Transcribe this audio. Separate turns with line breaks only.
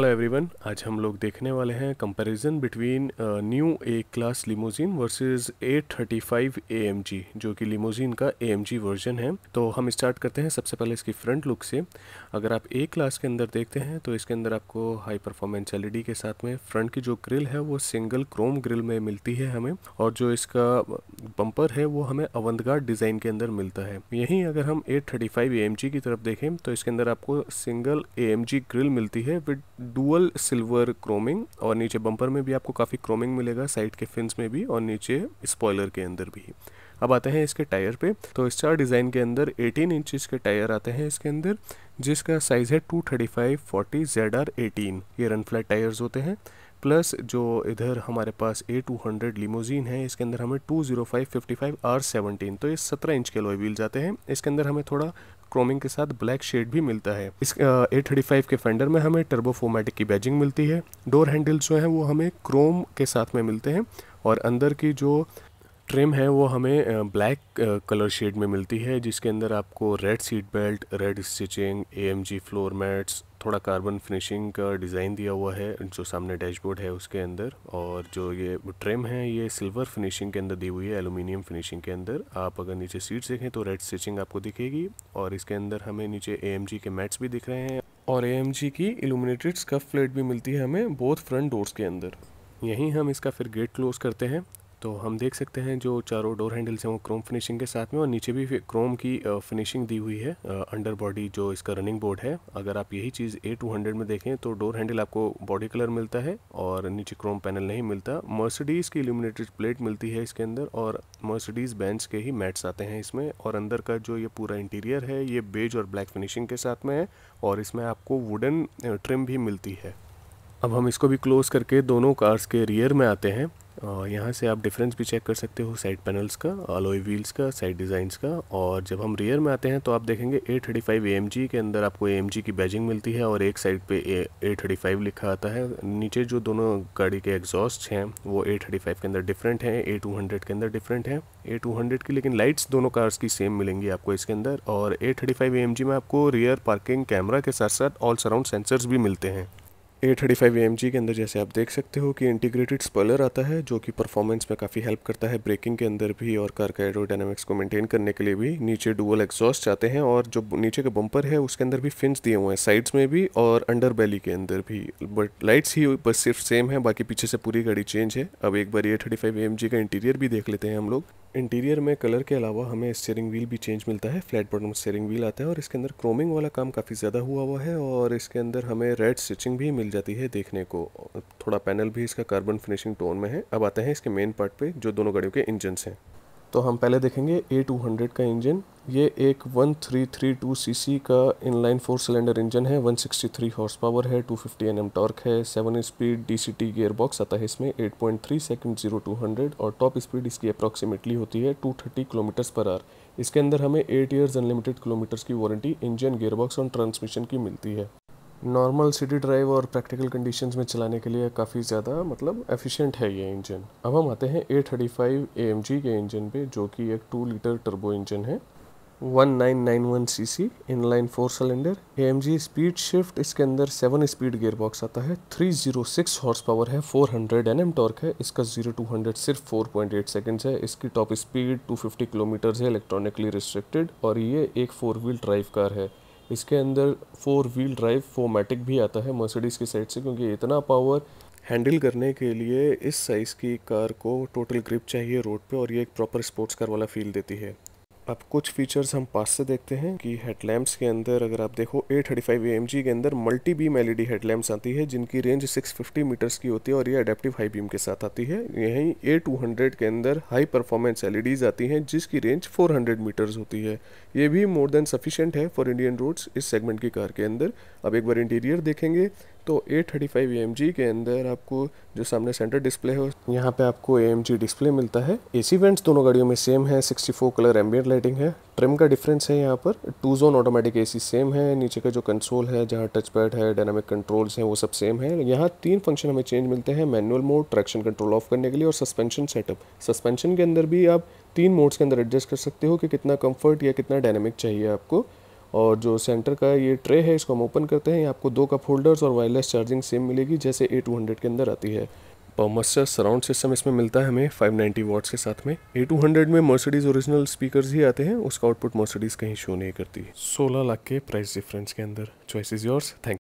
hello everyone आज हम लोग देखने वाले हैं comparison between new A class limousine versus A thirty five A M G जो कि लिमोजीन का ए एम जी वर्जन है तो हम स्टार्ट करते हैं सबसे पहले इसकी फ्रंट लुक से अगर आप ए क्लास के अंदर देखते हैं तो इसके अंदर आपको हाई परफॉर्मेंस एल के साथ में फ्रंट की जो ग्रिल है वो सिंगल क्रोम ग्रिल में मिलती है हमें और जो इसका बम्पर है वो हमें अवंतगार्ड डिज़ाइन के अंदर मिलता है यहीं अगर हम एट थर्टी फाइव की तरफ देखें तो इसके अंदर आपको सिंगल ए ग्रिल मिलती है विद डुअल सिल्वर क्रोमिंग और नीचे बम्पर में भी आपको काफ़ी क्रोमिंग मिलेगा साइड के फिन्स में भी और नीचे स्पॉयलर के अंदर भी अब आते हैं इसके टायर पे तो स्टार डिज़ाइन के अंदर 18 इंच के टायर आते हैं इसके अंदर जिसका साइज़ है 235 40 ZR 18 ये रन फ्लैट टायर्स होते हैं प्लस जो इधर हमारे पास ए टू हंड्रेड लिमोजीन है इसके अंदर हमें two zero five fifty five R seventeen तो ये सत्रह इंच के लोहे व्हील जाते हैं इसके अंदर हमें थोड़ा क्रोमिंग के साथ ब्लैक शेड भी मिलता है इस ए थर्टी फाइव के फेंडर में हमें टर्बोफोमेटिक की बैजिंग मिलती है डोर हैंडल्स जो हैं वो हमें क्रोम के साथ में मिलते हैं और अंदर की जो ट्रिम है वो हमें ब्लैक कलर शेड में मिलती है जिसके अंदर आपको red seat belt red stitching AMG floor mats थोड़ा कार्बन फिनिशिंग का डिज़ाइन दिया हुआ है जो सामने डैशबोर्ड है उसके अंदर और जो ये ट्रिम है ये सिल्वर फिनिशिंग के अंदर दी हुई है एलुमिनियम फिनिशिंग के अंदर आप अगर नीचे सीट्स देखें तो रेड स्टिचिंग आपको दिखेगी और इसके अंदर हमें नीचे जी के मैट्स भी दिख रहे हैं और जी की इलुमिनेटेड स्कफ प्लेट भी मिलती है हमें बहुत फ्रंट डोर्स के अंदर यहीं हम इसका फिर गेट क्लोज करते हैं तो हम देख सकते हैं जो चारों डोर हैंडल्स हैं वो क्रोम फिनिशिंग के साथ में और नीचे भी क्रोम की फिनिशिंग दी हुई है अंडर बॉडी जो इसका रनिंग बोर्ड है अगर आप यही चीज़ ए टू हंड्रेड में देखें तो डोर हैंडल आपको बॉडी कलर मिलता है और नीचे क्रोम पैनल नहीं मिलता मर्सिडीज़ की इल्यूमिनेटेड प्लेट मिलती है इसके अंदर और मर्सिडीज़ बैंस के ही मैट्स आते हैं इसमें और अंदर का जो ये पूरा इंटीरियर है ये बेज और ब्लैक फिनिशिंग के साथ में है और इसमें आपको वुडन ट्रिम भी मिलती है अब हम इसको भी क्लोज़ करके दोनों कार्स के रियर में आते हैं और यहाँ से आप डिफरेंस भी चेक कर सकते हो साइड पैनल्स का अलॉय व्हील्स का साइड डिज़ाइंस का और जब हम रियर में आते हैं तो आप देखेंगे 835 thirty five A M G के अंदर आपको ए एम जी की बैजिंग मिलती है और एक साइड पे ए फाइव लिखा आता है नीचे जो दोनों गाड़ी के एग्जॉस्ट हैं वो ए थर्टी फाइव के अंदर डिफरेंट हैं ए टू हंड्रेड के अंदर डिफरेंट हैं ए टू हंड्रेड की लेकिन लाइट्स दोनों कार्स की सेम मिलेंगी आपको इसके अंदर और A thirty five A M G में आपको रियर पार्किंग कैमरा के साथ साथ ऑल सराउंड सेंसर्स भी मिलते हैं A35 थर्टी के अंदर जैसे आप देख सकते हो कि इंटीग्रेटेड स्पलर आता है जो कि परफॉर्मेंस में काफ़ी हेल्प करता है ब्रेकिंग के अंदर भी और कार का एरोडायनामिक्स को मेंटेन करने के लिए भी नीचे डुअल एग्जॉस्ट आते हैं और जो नीचे का बम्पर है उसके अंदर भी फिंस दिए हुए हैं साइड्स में भी और अंडर बैली के अंदर भी बट लाइट्स ही बस सिर्फ सेम है बाकी पीछे से पूरी गाड़ी चेंज है अब एक बार ए थर्टी फाइव का इंटीरियर भी देख लेते हैं हम लोग इंटीरियर में कलर के अलावा हमें स्टेयरिंग व्हील भी चेंज मिलता है फ्लैट बॉटम स्टेयरिंग व्हील आता है और इसके अंदर क्रोमिंग वाला काम काफ़ी ज़्यादा हुआ हुआ है और इसके अंदर हमें रेड स्टिचिंग भी मिल जाती है देखने को थोड़ा पैनल भी इसका कार्बन फिनिशिंग टोन में है अब आते हैं इसके मेन पार्ट पे जो दोनों गाड़ियों के इंजनस हैं तो हम पहले देखेंगे ए टू हंड्रेड का इंजन ये एक one three three two C C का इनलाइन फोर सिलेंडर इंजन है one sixty three horse power है two fifty N M torque है seven speed D C T gearbox box आता है इसमें eight point three second zero two hundred और top speed इसकी approximately होती है टू थर्टी किलोमीटर्स पर आर इसके अंदर हमें एट ईयर्स अनलिमिटेड किलोमीटर्स की वारंटी इंजन गेयरबॉक्स और ट्रांसमिशन की मिलती है नॉर्मल सिटी ड्राइव और प्रैक्टिकल कंडीशंस में चलाने के लिए काफ़ी ज़्यादा मतलब एफिशिएंट है ये इंजन अब हम आते हैं A thirty five A M G के इंजन पे जो कि एक टू लीटर टर्बो इंजन है 1991 CC inline four cylinder G speed shift इसके अंदर सेवन स्पीड गियर बॉक्स आता है 306 हॉर्स पावर है 400 हंड्रेड एन टॉर्क है इसका जीरो टू हंड्रेड सिर्फ 4.8 सेकंड्स है इसकी टॉप स्पीड फिफ्टी किलोमीटर है इलेक्ट्रॉनिकली रिस्ट्रिक्टेड और ये एक फोर व्हील ड्राइव कार है इसके अंदर फोर व्हील ड्राइव फोमेटिक भी आता है मर्सिडीज़ की साइड से क्योंकि इतना पावर हैंडल करने के लिए इस साइज़ की कार को टोटल ग्रिप चाहिए रोड पे और ये एक प्रॉपर स्पोर्ट्स कार वाला फील देती है अब कुछ फीचर्स हम पास से देखते हैं कि हेडलैम्प्स के अंदर अगर आप देखो A thirty five M G के अंदर मल्टी बीम एलईडी हेडलैम्प्स आती है जिनकी रेंज 650 मीटर्स की होती है और ये अडेप्टिव हाई बीम के साथ आती है यहीं ए टू हंड्रेड के अंदर हाई परफॉर्मेंस एलईडीज आती हैं जिसकी रेंज 400 मीटर्स होती है ये भी मोर देन सफिशेंट है फॉर इंडियन रोड्स इस सेगमेंट की कार के अंदर अब एक बार इंटीरियर देखेंगे तो 835 थर्टी के अंदर आपको जो सामने सेंटर डिस्प्ले है यहाँ पे आपको ए डिस्प्ले मिलता है ए सी वेंट्स दोनों गाड़ियों में सेम है 64 कलर एम्बियर लाइटिंग है ट्रिम का डिफरेंस है यहाँ पर two zone automatic A same है नीचे का जो कंसोल है जहाँ टच पैड है डायनामिक कंट्रोल्स हैं वो सब सेम है यहाँ तीन फंक्शन हमें चेंज मिलते हैं manual mode traction control off करने के लिए और सस्पेंशन सेटअप सस्पेंशन के अंदर भी आप तीन मोड्स के अंदर एडजस्ट कर सकते हो कि कितना कंफर्ट या कितना डायनेमिक चाहिए आपको और जो सेंटर का ये ट्रे है इसको हम ओपन करते हैं आपको दो कप होल्डर्स और वायरलेस चार्जिंग सिम मिलेगी जैसे ए टू हंड्रेड के अंदर आती है और मस्टर सराउंड सिस्टम इसमें मिलता है हमें 590 वाट्स के साथ में ए टू हंड्रेड में मर्सिडीज ओरिजिनल स्पीकर्स ही आते हैं उसका आउटपुट मर्सिडीज कहीं शो नहीं करती 16 लाख के प्राइस डिफरेंस के अंदर चॉइस इज योर्स थैंक